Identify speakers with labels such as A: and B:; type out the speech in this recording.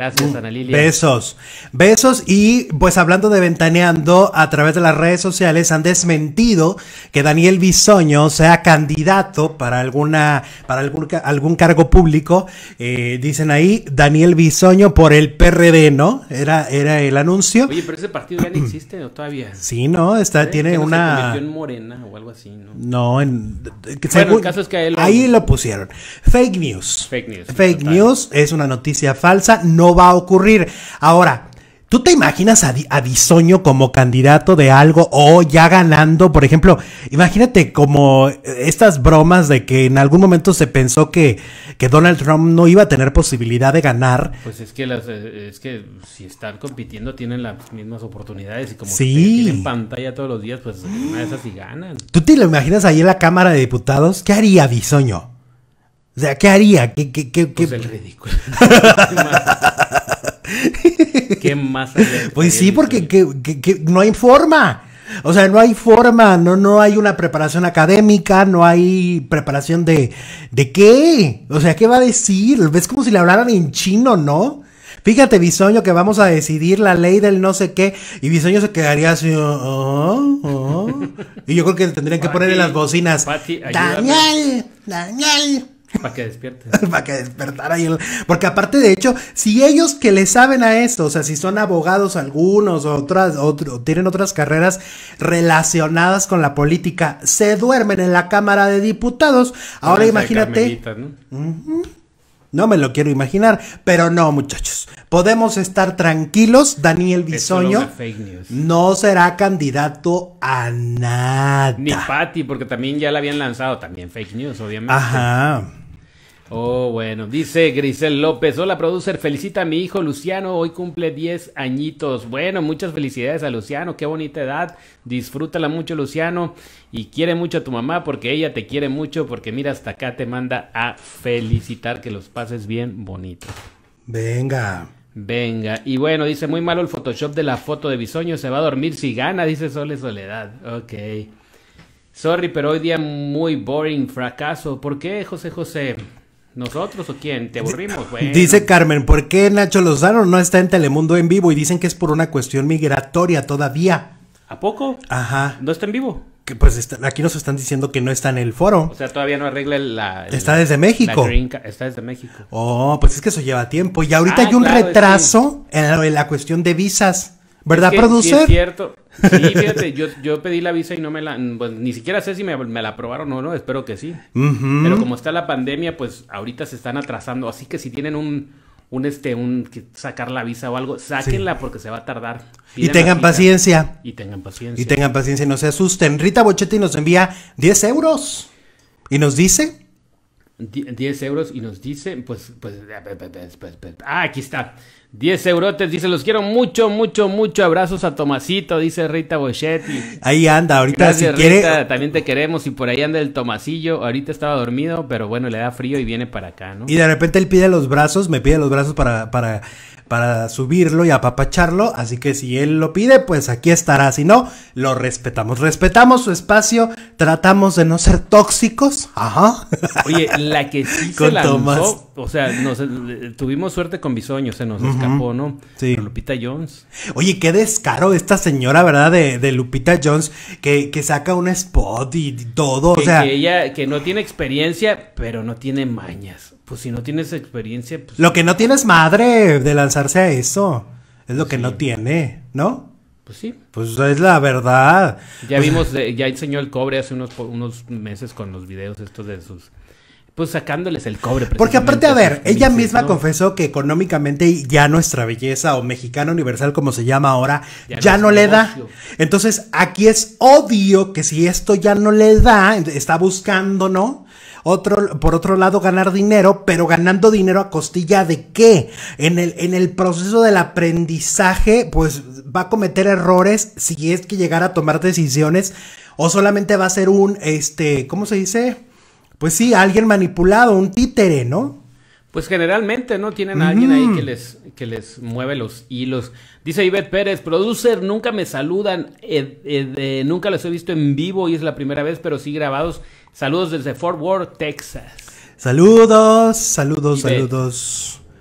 A: Gracias, Ana Lilia.
B: Besos. Besos. Y pues hablando de ventaneando, a través de las redes sociales han desmentido que Daniel Bisoño sea candidato para alguna, para algún, algún cargo público. Eh, dicen ahí, Daniel Bisoño por el PRD, ¿no? Era, era el anuncio. Oye, pero
A: ese partido ya no existe ¿o todavía. Sí, no, está, eh, tiene una. en Morena o algo así, ¿no?
B: No, en. caso es que Ahí lo pusieron. Fake news. Fake news. Fake news es una noticia falsa. No va a ocurrir. Ahora, ¿Tú te imaginas a, a, como candidato de algo o ya ganando? Por ejemplo, imagínate como estas bromas de que en algún momento se pensó que, que Donald Trump no iba a tener posibilidad de ganar.
A: Pues es que, las, eh, es que si están compitiendo tienen las mismas oportunidades y como sí. tienen pantalla todos los días, pues una de esas ganan.
B: ¿Tú te lo imaginas ahí en la Cámara de Diputados? ¿Qué haría Bisoño? O sea, ¿qué haría? ¿Qué, qué, pues el ridículo. ¿Qué más? pues sí, porque no hay forma. O sea, no hay forma, no, no hay una preparación académica, no hay preparación de... ¿De qué? O sea, ¿qué va a decir? Es como si le hablaran en chino, ¿no? Fíjate, Bisoño, que vamos a decidir la ley del no sé qué. Y Bisoño se quedaría así. Oh, oh". Y yo creo que tendrían que ponerle las bocinas. Daniel, Daniel. Para que despierte. Para que despertara ahí. Porque aparte, de hecho, si ellos que le saben a esto, o sea, si son abogados algunos o otras, tienen otras carreras relacionadas con la política, se duermen en la Cámara de Diputados. Ahora imagínate. ¿no? me lo quiero imaginar, pero no, muchachos. Podemos estar tranquilos. Daniel Bisoño no será candidato a nada. Ni
A: Patti porque también ya la habían lanzado, también fake news, obviamente.
B: Ajá.
A: Oh, bueno, dice Grisel López, hola producer, felicita a mi hijo Luciano, hoy cumple 10 añitos. Bueno, muchas felicidades a Luciano, qué bonita edad, disfrútala mucho Luciano y quiere mucho a tu mamá porque ella te quiere mucho porque mira, hasta acá te manda a felicitar, que los pases bien bonitos.
B: Venga.
A: Venga, y bueno, dice muy malo el Photoshop de la foto de Bisoño, se va a dormir si gana, dice Sole Soledad. Ok. Sorry, pero hoy día muy boring, fracaso. ¿Por qué, José José? ¿Nosotros o quién? ¿Te aburrimos? Dice
B: Carmen, ¿por qué Nacho Lozano no está en Telemundo en vivo? Y dicen que es por una cuestión migratoria todavía. ¿A poco? Ajá. ¿No está en vivo? Que pues aquí nos están diciendo que no está en el foro. O sea, todavía no arregla la... está desde México. está desde México. Oh, pues es que eso lleva tiempo. Y ahorita ah, hay un retraso en la cuestión de visas. ¿Verdad, Sí, cierto. Sí, fíjate,
A: yo, yo, pedí la visa y no me la. Pues, ni siquiera sé si me, la aprobaron o no, espero que sí.
B: Pero como
A: está la pandemia, pues ahorita se están atrasando. Así que si tienen un, un este, un sacar la visa o algo, sáquenla porque se va a tardar.
B: y tengan paciencia.
A: Y tengan paciencia. Y tengan
B: paciencia y no se asusten. Rita Bochetti nos envía 10 euros y nos dice.
A: 10 euros y nos dice, pues, pues, pues, pues, ah, aquí está. 10 eurotes, dice, los quiero mucho, mucho, mucho. Abrazos a Tomasito, dice Rita Bochet. Ahí
B: anda, ahorita si quiere...
A: también te queremos. Y por ahí anda el Tomasillo. Ahorita estaba dormido, pero bueno, le da frío y viene para acá, ¿no? Y de
B: repente él pide los brazos, me pide los brazos para, para, para subirlo y apapacharlo. Así que si él lo pide, pues aquí estará. Si no, lo respetamos. Respetamos su espacio, tratamos de no ser tóxicos. Ajá.
A: Oye, la que sí Con Tomás. o sea, nos, eh, tuvimos suerte con Bisoño, se nos escapó,
B: Sí. Lupita Jones. Oye, qué descaro esta señora, ¿verdad? De, de Lupita Jones, que, que, saca un spot y todo. o sea. Que
A: ella, que no tiene experiencia, pero no tiene mañas. Pues si no tienes experiencia,
B: pues. Lo que no tienes madre de lanzarse a eso. Es lo que pues no tiene, ¿no? Pues sí. Pues es la verdad. Ya pues vimos,
A: eh, ya enseñó el cobre hace unos, unos meses con los videos estos de sus pues, sacándoles el cobre. Porque aparte, a ver, ella misma
B: confesó que económicamente ya nuestra belleza o mexicana universal, como se llama ahora, ya, no, le da. Entonces, aquí es odio que si esto ya no le da, está buscando, ¿no? Otro, por otro lado, ganar dinero, pero ganando dinero a costilla de qué? En el, en el proceso del aprendizaje, pues va a cometer errores si es que llegar a tomar decisiones o solamente va a ser un, este, ¿cómo se dice? pues sí, alguien manipulado, un títere, ¿no?
A: Pues generalmente, ¿no? Tienen a alguien ahí que les, que les mueve los hilos. Dice Ivette Pérez, producer, nunca me saludan, eh, eh, nunca los he visto en vivo y es la primera vez, pero sí grabados. Saludos desde Fort Worth, Texas.
B: Saludos, saludos, saludos.